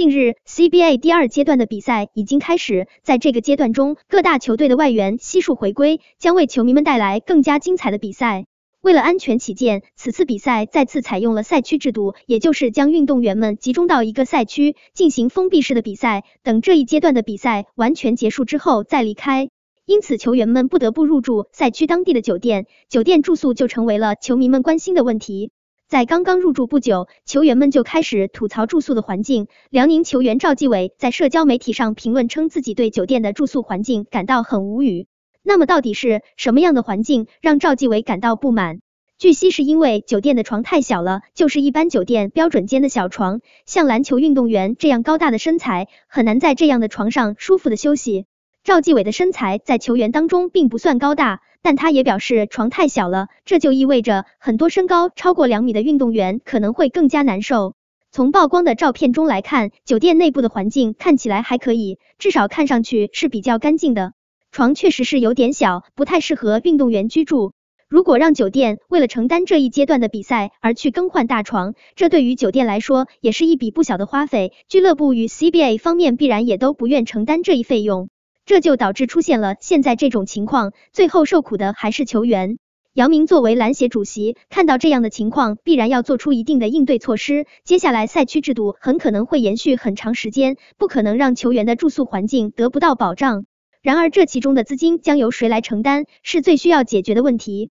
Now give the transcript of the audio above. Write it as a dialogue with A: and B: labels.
A: 近日，CBA 第二阶段的比赛已经开始，在这个阶段中，各大球队的外援悉数回归，将为球迷们带来更加精彩的比赛。为了安全起见，此次比赛再次采用了赛区制度，也就是将运动员们集中到一个赛区进行封闭式的比赛，等这一阶段的比赛完全结束之后再离开。因此，球员们不得不入住赛区当地的酒店，酒店住宿就成为了球迷们关心的问题。在刚刚入住不久，球员们就开始吐槽住宿的环境。辽宁球员赵继伟在社交媒体上评论称，自己对酒店的住宿环境感到很无语。那么，到底是什么样的环境让赵继伟感到不满？据悉，是因为酒店的床太小了，就是一般酒店标准间的小床，像篮球运动员这样高大的身材，很难在这样的床上舒服的休息。赵继伟的身材在球员当中并不算高大，但他也表示床太小了，这就意味着很多身高超过两米的运动员可能会更加难受。从曝光的照片中来看，酒店内部的环境看起来还可以，至少看上去是比较干净的。床确实是有点小，不太适合运动员居住。如果让酒店为了承担这一阶段的比赛而去更换大床，这对于酒店来说也是一笔不小的花费。俱乐部与 CBA 方面必然也都不愿承担这一费用。这就导致出现了现在这种情况，最后受苦的还是球员。姚明作为篮协主席，看到这样的情况，必然要做出一定的应对措施。接下来赛区制度很可能会延续很长时间，不可能让球员的住宿环境得不到保障。然而这其中的资金将由谁来承担，是最需要解决的问题。